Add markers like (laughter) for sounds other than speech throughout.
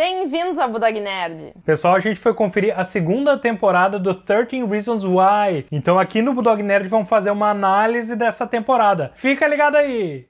Bem-vindos ao Budog Nerd! Pessoal, a gente foi conferir a segunda temporada do 13 Reasons Why. Então aqui no Budog Nerd vamos fazer uma análise dessa temporada. Fica ligado aí!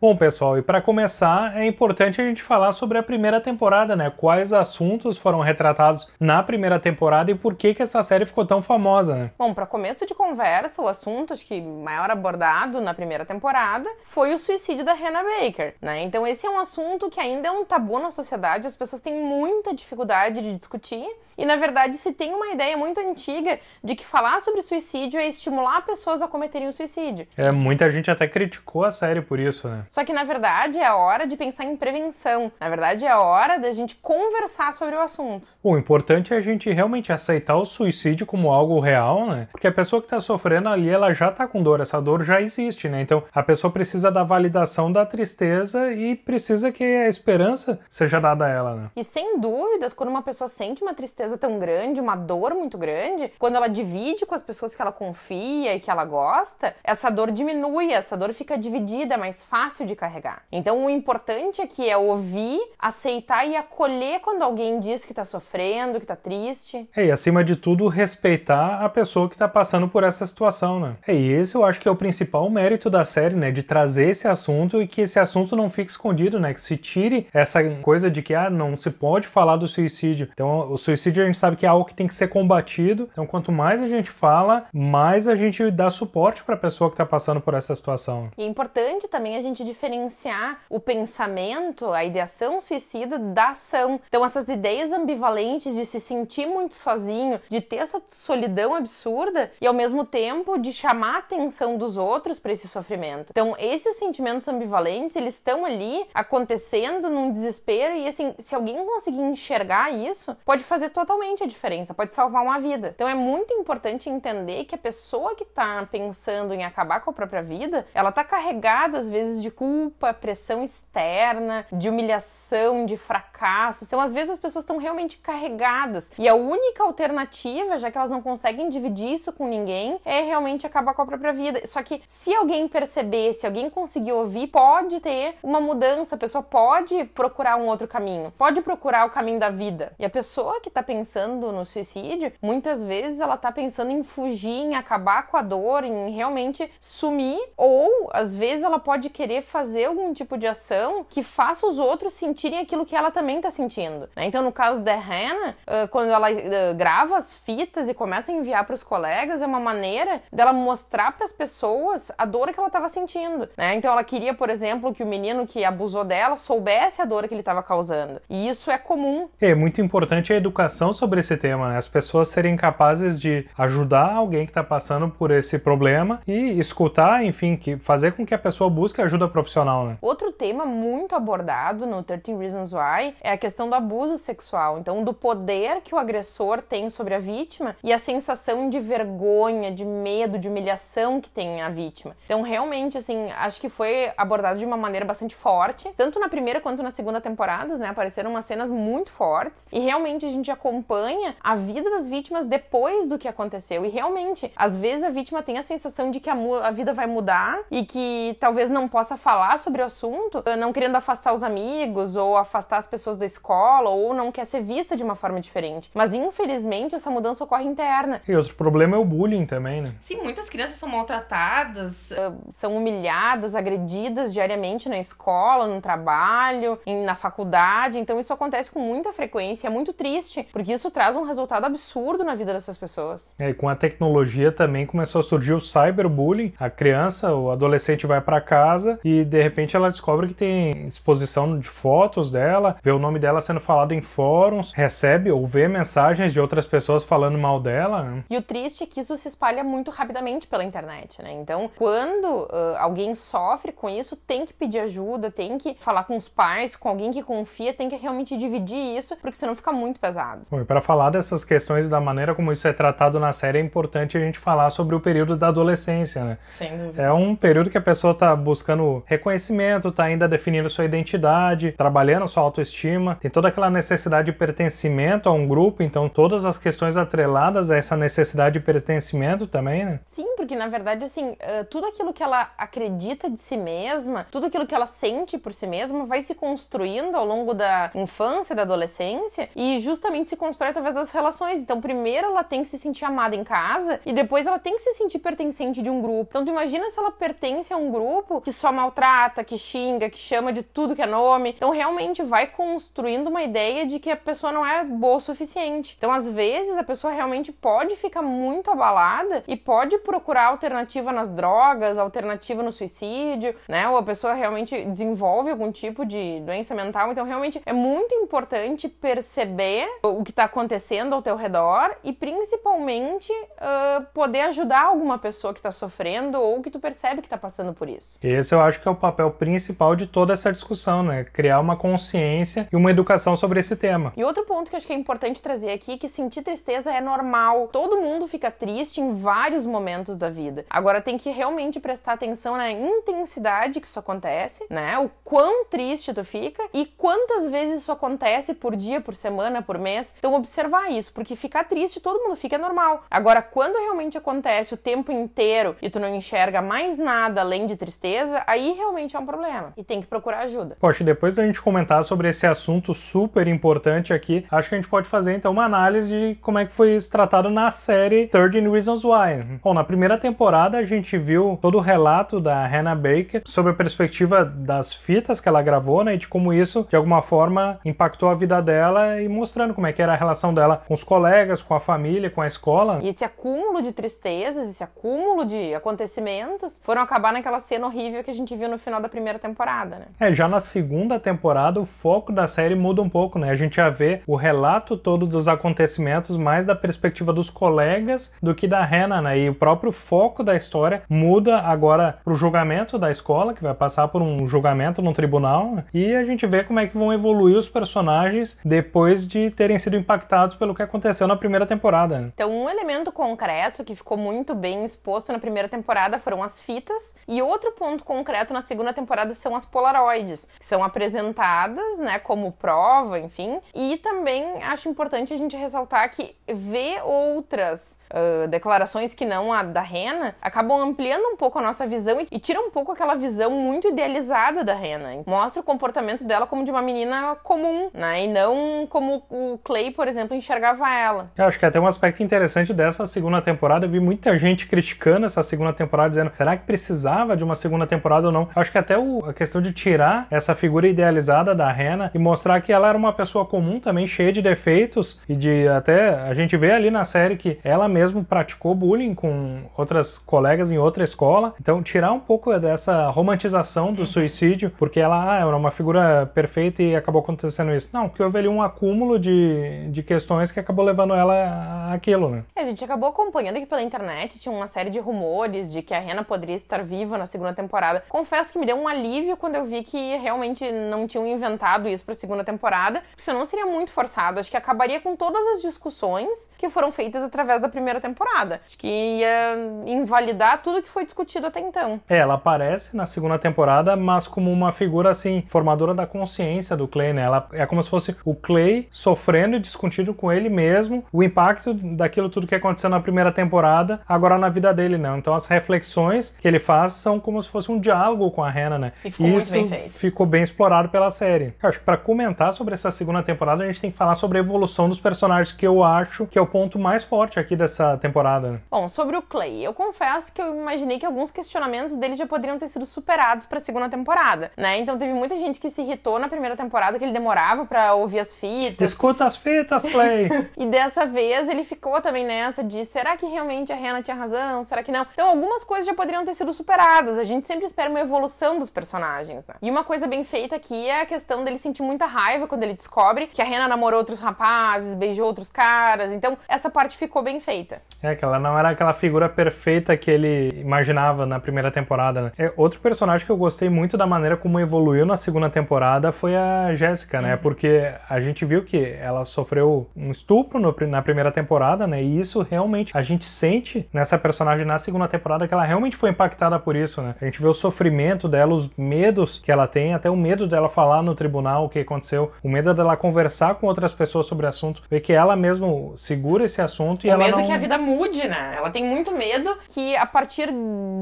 Bom, pessoal, e para começar, é importante a gente falar sobre a primeira temporada, né? Quais assuntos foram retratados na primeira temporada e por que que essa série ficou tão famosa, né? Bom, para começo de conversa, o assunto acho que maior abordado na primeira temporada foi o suicídio da Hannah Baker, né? Então esse é um assunto que ainda é um tabu na sociedade, as pessoas têm muita dificuldade de discutir e na verdade se tem uma ideia muito antiga de que falar sobre suicídio é estimular pessoas a cometerem o suicídio. É, muita gente até criticou a série por isso, né? Só que na verdade é hora de pensar em prevenção. Na verdade é hora da gente conversar sobre o assunto. O importante é a gente realmente aceitar o suicídio como algo real, né? Porque a pessoa que está sofrendo ali, ela já está com dor, essa dor já existe, né? Então a pessoa precisa da validação da tristeza e precisa que a esperança seja dada a ela, né? E sem dúvidas, quando uma pessoa sente uma tristeza tão grande, uma dor muito grande, quando ela divide com as pessoas que ela confia e que ela gosta, essa dor diminui, essa dor fica dividida, é mais fácil fácil de carregar. Então o importante aqui é ouvir, aceitar e acolher quando alguém diz que está sofrendo, que está triste. É, e acima de tudo, respeitar a pessoa que está passando por essa situação, né? É, e esse eu acho que é o principal mérito da série, né? De trazer esse assunto e que esse assunto não fique escondido, né? Que se tire essa coisa de que, ah, não se pode falar do suicídio. Então, o suicídio a gente sabe que é algo que tem que ser combatido. Então, quanto mais a gente fala, mais a gente dá suporte para a pessoa que está passando por essa situação. E é importante também a gente diferenciar o pensamento, a ideação suicida da ação. Então, essas ideias ambivalentes de se sentir muito sozinho, de ter essa solidão absurda e ao mesmo tempo de chamar a atenção dos outros para esse sofrimento. Então, esses sentimentos ambivalentes, eles estão ali acontecendo num desespero e assim, se alguém conseguir enxergar isso, pode fazer totalmente a diferença, pode salvar uma vida. Então, é muito importante entender que a pessoa que está pensando em acabar com a própria vida, ela está carregada às vezes de culpa, pressão externa, de humilhação, de fracasso. Então, às vezes as pessoas estão realmente carregadas e a única alternativa, já que elas não conseguem dividir isso com ninguém, é realmente acabar com a própria vida. Só que se alguém perceber, se alguém conseguir ouvir, pode ter uma mudança, a pessoa pode procurar um outro caminho, pode procurar o caminho da vida. E a pessoa que está pensando no suicídio, muitas vezes ela está pensando em fugir, em acabar com a dor, em realmente sumir, ou às vezes ela pode querer fazer algum tipo de ação que faça os outros sentirem aquilo que ela também está sentindo. Né? Então, no caso da Hannah, uh, quando ela uh, grava as fitas e começa a enviar para os colegas, é uma maneira dela mostrar para as pessoas a dor que ela estava sentindo. Né? Então, ela queria, por exemplo, que o menino que abusou dela soubesse a dor que ele estava causando. E isso é comum. É muito importante a educação sobre esse tema, né? as pessoas serem capazes de ajudar alguém que está passando por esse problema e escutar, enfim, que fazer com que a pessoa busque ajuda profissional, né? Outro tema muito abordado no 13 Reasons Why é a questão do abuso sexual, então do poder que o agressor tem sobre a vítima e a sensação de vergonha, de medo, de humilhação que tem a vítima. Então, realmente, assim, acho que foi abordado de uma maneira bastante forte, tanto na primeira quanto na segunda temporada, né? Apareceram umas cenas muito fortes e realmente a gente acompanha a vida das vítimas depois do que aconteceu. E realmente, às vezes a vítima tem a sensação de que a, a vida vai mudar e que talvez não possa falar sobre o assunto junto, ah, não querendo afastar os amigos ou afastar as pessoas da escola ou não quer ser vista de uma forma diferente. Mas infelizmente essa mudança ocorre interna. E outro problema é o bullying também, né? Sim, muitas crianças são maltratadas, ah, são humilhadas, agredidas diariamente na escola, no trabalho, na faculdade. Então isso acontece com muita frequência, é muito triste, porque isso traz um resultado absurdo na vida dessas pessoas. É, e com a tecnologia também começou a surgir o cyberbullying. A criança, o adolescente vai para casa e de repente ela descobre obra que tem exposição de fotos dela, vê o nome dela sendo falado em fóruns, recebe ou vê mensagens de outras pessoas falando mal dela. Né? E o triste é que isso se espalha muito rapidamente pela internet, né? Então, quando uh, alguém sofre com isso, tem que pedir ajuda, tem que falar com os pais, com alguém que confia, tem que realmente dividir isso, porque senão fica muito pesado. Bom, e para falar dessas questões e da maneira como isso é tratado na série, é importante a gente falar sobre o período da adolescência, né? Sem dúvida. É um período que a pessoa tá buscando reconhecimento, tá ainda definindo sua identidade, trabalhando sua autoestima, tem toda aquela necessidade de pertencimento a um grupo, então todas as questões atreladas a essa necessidade de pertencimento também, né? Sim, porque na verdade, assim, eh, tudo aquilo que ela acredita de si mesma, tudo aquilo que ela sente por si mesma, vai se construindo ao longo da infância, da adolescência, e justamente se constrói através das relações. Então, primeiro ela tem que se sentir amada em casa, e depois ela tem que se sentir pertencente de um grupo. Então, tu imagina se ela pertence a um grupo que só maltrata, que xinga, xinga, que chama de tudo que é nome. Então realmente vai construindo uma ideia de que a pessoa não é boa o suficiente. Então às vezes a pessoa realmente pode ficar muito abalada e pode procurar alternativa nas drogas, alternativa no suicídio, né? Ou a pessoa realmente desenvolve algum tipo de doença mental. Então realmente é muito importante perceber o que está acontecendo ao teu redor e principalmente uh, poder ajudar alguma pessoa que está sofrendo ou que tu percebe que está passando por isso. Esse eu acho que é o papel principal principal de toda essa discussão, né? Criar uma consciência e uma educação sobre esse tema. E outro ponto que acho que é importante trazer aqui é que sentir tristeza é normal. Todo mundo fica triste em vários momentos da vida. Agora tem que realmente prestar atenção na intensidade que isso acontece, né? O quão triste tu fica e quantas vezes isso acontece por dia, por semana, por mês. Então observar isso, porque ficar triste todo mundo fica é normal. Agora quando realmente acontece o tempo inteiro e tu não enxerga mais nada além de tristeza, aí realmente é um problema e tem que procurar ajuda. Poxa, depois da gente comentar sobre esse assunto super importante aqui, acho que a gente pode fazer então uma análise de como é que foi isso tratado na série 13 Reasons Why. Bom, na primeira temporada a gente viu todo o relato da Hannah Baker sobre a perspectiva das fitas que ela gravou, né, e de como isso de alguma forma impactou a vida dela e mostrando como é que era a relação dela com os colegas, com a família, com a escola. E esse acúmulo de tristezas, esse acúmulo de acontecimentos foram acabar naquela cena horrível que a gente viu no final da primeira temporada temporada, né? É, já na segunda temporada o foco da série muda um pouco, né? A gente já vê o relato todo dos acontecimentos mais da perspectiva dos colegas do que da Hannah, né? E o próprio foco da história muda agora pro julgamento da escola, que vai passar por um julgamento no tribunal, né? e a gente vê como é que vão evoluir os personagens depois de terem sido impactados pelo que aconteceu na primeira temporada. Né? Então, um elemento concreto que ficou muito bem exposto na primeira temporada foram as fitas, e outro ponto concreto na segunda temporada, são são as polaroids, que são apresentadas, né, como prova, enfim. E também acho importante a gente ressaltar que ver outras uh, declarações que não a da Rena acabam ampliando um pouco a nossa visão e, tira um pouco aquela visão muito idealizada da Rena. Mostra o comportamento dela como de uma menina comum, né, e não como o Clay, por exemplo, enxergava ela. Eu acho que até um aspecto interessante dessa segunda temporada, eu vi muita gente criticando essa segunda temporada, dizendo, será que precisava de uma segunda temporada ou não? Eu acho que até o, questão de tirar essa figura idealizada da Rena e mostrar que ela era uma pessoa comum também, cheia de defeitos e de até a gente vê ali na série que ela mesmo praticou bullying com outras colegas em outra escola. Então, tirar um pouco dessa romantização do suicídio, porque ela ah, era uma figura perfeita e acabou acontecendo isso. Não, que houve ali um acúmulo de, de questões que acabou levando ela àquilo, né? É, a gente acabou acompanhando aqui pela internet, tinha uma série de rumores de que a Rena poderia estar viva na segunda temporada. Confesso que me deu um alívio alívio quando eu vi que realmente não tinham inventado isso pra segunda temporada, porque senão seria muito forçado. Acho que acabaria com todas as discussões que foram feitas através da primeira temporada. Acho que ia invalidar tudo que foi discutido até então. É, ela aparece na segunda temporada, mas como uma figura assim, formadora da consciência do Clay, né? Ela é como se fosse o Clay sofrendo e discutindo com ele mesmo o impacto daquilo tudo que aconteceu na primeira temporada, agora na vida dele, né? Então as reflexões que ele faz são como se fosse um diálogo com a Hannah, né? E Ficou muito bem feito. Ficou bem explorado pela série. Eu acho que para comentar sobre essa segunda temporada, a gente tem que falar sobre a evolução dos personagens, que eu acho que é o ponto mais forte aqui dessa temporada. Bom, sobre o Clay, eu confesso que eu imaginei que alguns questionamentos dele já poderiam ter sido superados para a segunda temporada, né? Então teve muita gente que se irritou na primeira temporada que ele demorava para ouvir as fitas. Escuta as fitas, Clay. (laughs) e dessa vez ele ficou também nessa de será que realmente a Hannah tinha razão? Será que não? Então algumas coisas já poderiam ter sido superadas. A gente sempre espera uma evolução dos personagens personagens, né? E uma coisa bem feita aqui é a questão dele sentir muita raiva quando ele descobre que a Rena namorou outros rapazes, beijou outros caras. Então, essa parte ficou bem feita. É, que ela não era aquela figura perfeita que ele imaginava na primeira temporada, né? É, outro personagem que eu gostei muito da maneira como evoluiu na segunda temporada foi a Jéssica, né? Uhum. Porque a gente viu que ela sofreu um estupro no, na primeira temporada, né? E isso realmente a gente sente nessa personagem na segunda temporada que ela realmente foi impactada por isso, né? A gente vê o sofrimento dela, os medos medos que ela tem, até o medo dela falar no tribunal o que aconteceu, o medo dela conversar com outras pessoas sobre o assunto, ver que ela mesmo segura esse assunto e o ela medo não... que a vida mude, né? Ela tem muito medo que a partir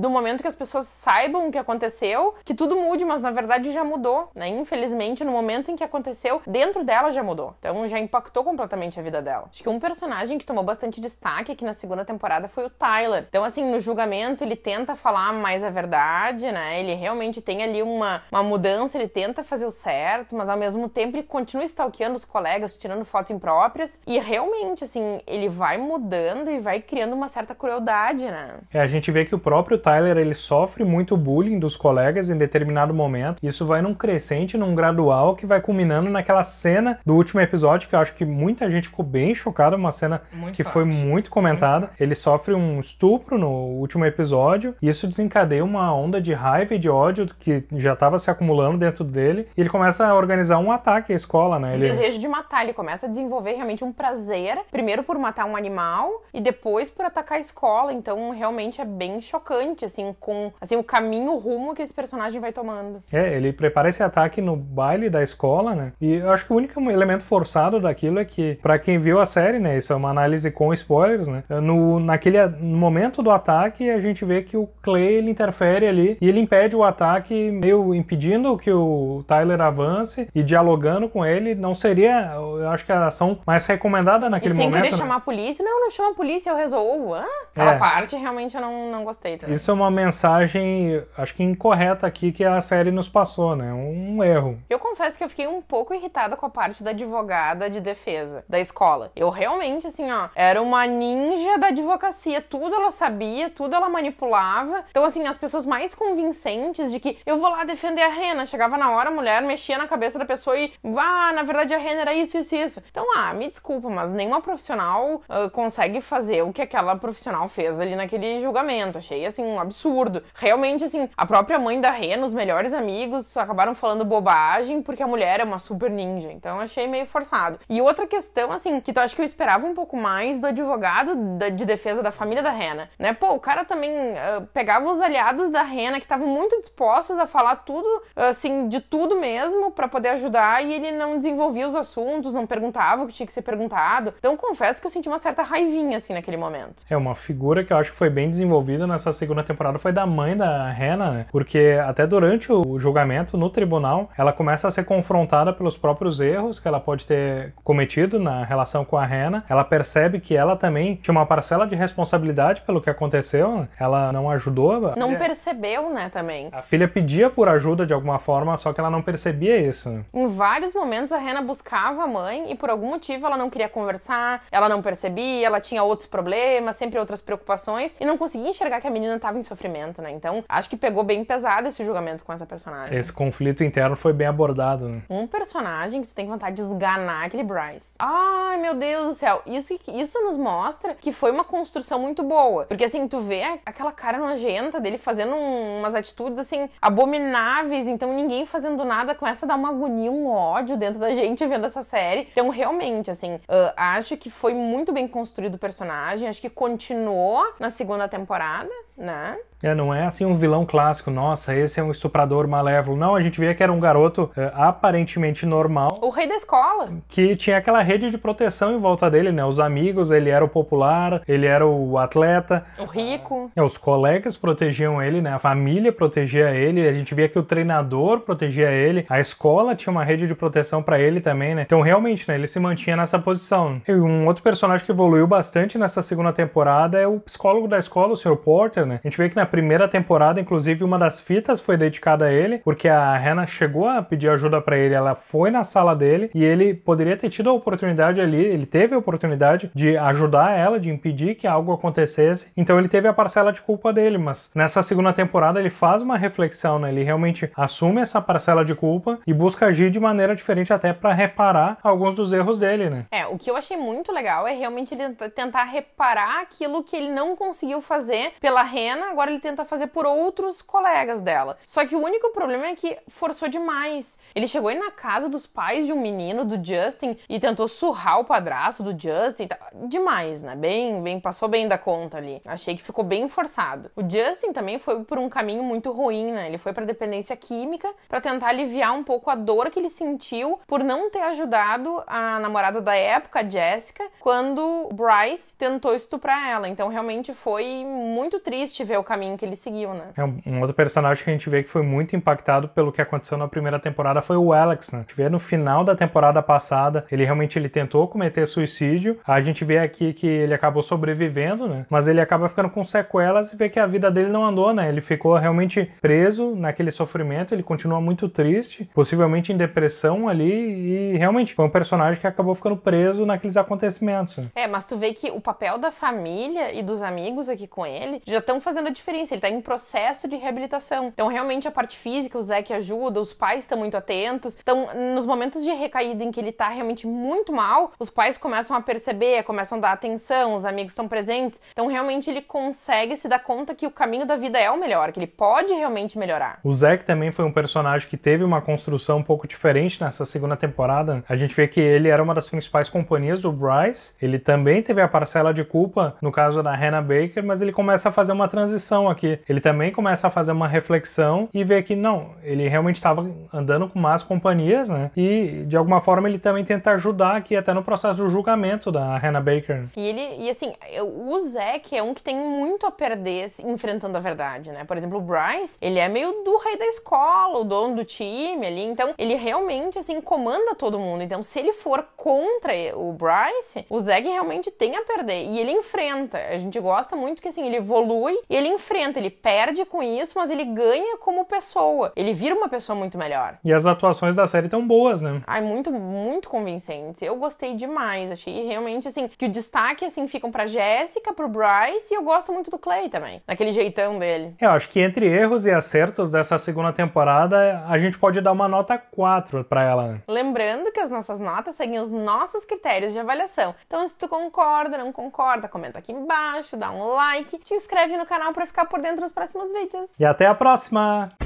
do momento que as pessoas saibam o que aconteceu, que tudo mude, mas na verdade já mudou, né? Infelizmente, no momento em que aconteceu, dentro dela já mudou. Então já impactou completamente a vida dela. Acho que um personagem que tomou bastante destaque aqui na segunda temporada foi o Tyler. Então assim, no julgamento ele tenta falar mais a é verdade, né? Ele realmente tem ali uma, uma mudança, ele tenta fazer o certo, mas ao mesmo tempo ele continua stalkeando os colegas, tirando fotos impróprias. E realmente, assim, ele vai mudando e vai criando uma certa crueldade, né? É, a gente vê que o próprio Tyler, ele sofre muito bullying dos colegas em determinado momento. Isso vai num crescente, num gradual, que vai culminando naquela cena do último episódio, que eu acho que muita gente ficou bem chocada, uma cena muito que forte. foi muito comentada. Muito. Ele sofre um estupro no último episódio, e isso desencadeia uma onda de raiva e de ódio que já estava se acumulando dentro dele, e ele começa a organizar um ataque à escola, né? Ele... O desejo de matar, ele começa a desenvolver realmente um prazer, primeiro por matar um animal e depois por atacar a escola. Então, realmente é bem chocante, assim, com assim, o caminho, o rumo que esse personagem vai tomando. É, ele prepara esse ataque no baile da escola, né? E eu acho que o único elemento forçado daquilo é que, para quem viu a série, né? Isso é uma análise com spoilers, né? No, naquele no momento do ataque, a gente vê que o Clay ele interfere ali e ele impede o ataque meio impedindo que o Tyler avance e dialogando com ele. Não seria, eu acho que a ação mais recomendada naquele e sem momento. Sem querer né? chamar a polícia, não, não chama a polícia, eu resolvo. Ah, aquela é. parte realmente eu não, não gostei. Também. Isso é uma mensagem, acho que incorreta aqui que a série nos passou, né? Um erro. Eu confesso que eu fiquei um pouco irritada com a parte da advogada de defesa da escola. Eu realmente, assim, ó, era uma ninja da advocacia. Tudo ela sabia, tudo ela manipulava. Então, assim, as pessoas mais convincentes de que eu vou vou lá defender a Rena. Chegava na hora, a mulher mexia na cabeça da pessoa e, ah, na verdade a Rena era isso, isso, isso. Então, ah, me desculpa, mas nenhuma profissional uh, consegue fazer o que aquela profissional fez ali naquele julgamento. Achei, assim, um absurdo. Realmente, assim, a própria mãe da Rena, os melhores amigos, acabaram falando bobagem porque a mulher é uma super ninja. Então, achei meio forçado. E outra questão, assim, que eu acho que eu esperava um pouco mais do advogado de defesa da família da Rena, né? Pô, o cara também uh, pegava os aliados da Rena que estavam muito dispostos a falar tudo, assim, de tudo mesmo para poder ajudar e ele não desenvolvia os assuntos, não perguntava o que tinha que ser perguntado. Então confesso que eu senti uma certa raivinha, assim, naquele momento. É, uma figura que eu acho que foi bem desenvolvida nessa segunda temporada foi da mãe da Hannah, né? Porque até durante o julgamento no tribunal, ela começa a ser confrontada pelos próprios erros que ela pode ter cometido na relação com a Hannah. Ela percebe que ela também tinha uma parcela de responsabilidade pelo que aconteceu. Né? Ela não ajudou. Não é. percebeu, né, também. A filha pedia pedia por ajuda de alguma forma, só que ela não percebia isso. Em vários momentos a Hannah buscava a mãe e por algum motivo ela não queria conversar, ela não percebia, ela tinha outros problemas, sempre outras preocupações e não conseguia enxergar que a menina estava em sofrimento, né? Então acho que pegou bem pesado esse julgamento com essa personagem. Esse conflito interno foi bem abordado. Né? Um personagem que tu tem vontade de esganar aquele Bryce. Ai meu Deus do céu, isso, isso nos mostra que foi uma construção muito boa. Porque assim, tu vê aquela cara nojenta dele fazendo um, umas atitudes assim abomináveis intermináveis, então ninguém fazendo nada começa a dar uma agonia, um ódio dentro da gente vendo essa série. Então, realmente, assim, uh, acho que foi muito bem construído o personagem, acho que continuou na segunda temporada, né? É, não é assim um vilão clássico, nossa, esse é um estuprador malévolo. Não, a gente via que era um garoto é, aparentemente normal. O rei da escola. Que tinha aquela rede de proteção em volta dele, né? Os amigos, ele era o popular, ele era o atleta. O rico. É, os colegas protegiam ele, né? A família protegia ele, a gente via que o treinador protegia ele, a escola tinha uma rede de proteção para ele também, né? Então, realmente, né, ele se mantinha nessa posição. E um outro personagem que evoluiu bastante nessa segunda temporada é o psicólogo da escola, o Sr. Porter, né? A gente vê que na primeira temporada, inclusive uma das fitas foi dedicada a ele, porque a Hannah chegou a pedir ajuda para ele, ela foi na sala dele e ele poderia ter tido a oportunidade ali, ele teve a oportunidade de ajudar ela, de impedir que algo acontecesse, então ele teve a parcela de culpa dele, mas nessa segunda temporada ele faz uma reflexão, né? ele realmente assume essa parcela de culpa e busca agir de maneira diferente até para reparar alguns dos erros dele, né? É, o que eu achei muito legal é realmente ele tentar reparar aquilo que ele não conseguiu fazer pela Rena, agora ele ele tenta fazer por outros colegas dela. Só que o único problema é que forçou demais. Ele chegou aí na casa dos pais de um menino, do Justin, e tentou surrar o padrasto do Justin. Tá, demais, né? Bem, bem, passou bem da conta ali. Achei que ficou bem forçado. O Justin também foi por um caminho muito ruim, né? Ele foi para dependência química para tentar aliviar um pouco a dor que ele sentiu por não ter ajudado a namorada da época, a Jessica, quando Bryce tentou estuprar ela. Então realmente foi muito triste ver o caminho caminho que ele seguiu, né? É um, outro personagem que a gente vê que foi muito impactado pelo que aconteceu na primeira temporada foi o Alex, né? A gente vê no final da temporada passada, ele realmente ele tentou cometer suicídio. A gente vê aqui que ele acabou sobrevivendo, né? Mas ele acaba ficando com sequelas e vê que a vida dele não andou, né? Ele ficou realmente preso naquele sofrimento, ele continua muito triste, possivelmente em depressão ali e realmente foi um personagem que acabou ficando preso naqueles acontecimentos. Né? É, mas tu vê que o papel da família e dos amigos aqui com ele já estão fazendo a diferença ele está em processo de reabilitação. Então, realmente, a parte física, o Zeke ajuda, os pais estão muito atentos. Então, nos momentos de recaída em que ele está realmente muito mal, os pais começam a perceber, começam a dar atenção, os amigos estão presentes. Então, realmente, ele consegue se dar conta que o caminho da vida é o melhor, que ele pode realmente melhorar. O Zeke também foi um personagem que teve uma construção um pouco diferente nessa segunda temporada. A gente vê que ele era uma das principais companhias do Bryce, ele também teve a parcela de culpa no caso da Hannah Baker, mas ele começa a fazer uma transição reflexão aqui. Ele também começa a fazer uma reflexão e vê que não, ele realmente estava andando com más companhias, né? E de alguma forma ele também tenta ajudar aqui até no processo do julgamento da Hannah Baker. Né? E ele, e assim, o Zack é um que tem muito a perder enfrentando a verdade, né? Por exemplo, o Bryce, ele é meio do rei da escola, o dono do time ali, então ele realmente assim comanda todo mundo. Então, se ele for contra o Bryce, o Zack realmente tem a perder e ele enfrenta. A gente gosta muito que assim ele evolui e ele enfrenta enfrenta, ele perde com isso, mas ele ganha como pessoa. Ele vira uma pessoa muito melhor. E as atuações da série tão boas, né? Ai, muito, muito convincentes. Eu gostei demais, achei realmente assim que o destaque assim ficam para Jéssica, pro Bryce e eu gosto muito do Clay também, daquele jeitão dele. Eu acho que entre erros e acertos dessa segunda temporada, a gente pode dar uma nota 4 para ela. Né? Lembrando que as nossas notas seguem os nossos critérios de avaliação. Então, se tu concorda, não concorda, comenta aqui embaixo, dá um like, te inscreve no canal para ficar ficar por dentro nos próximos vídeos. E até a próxima!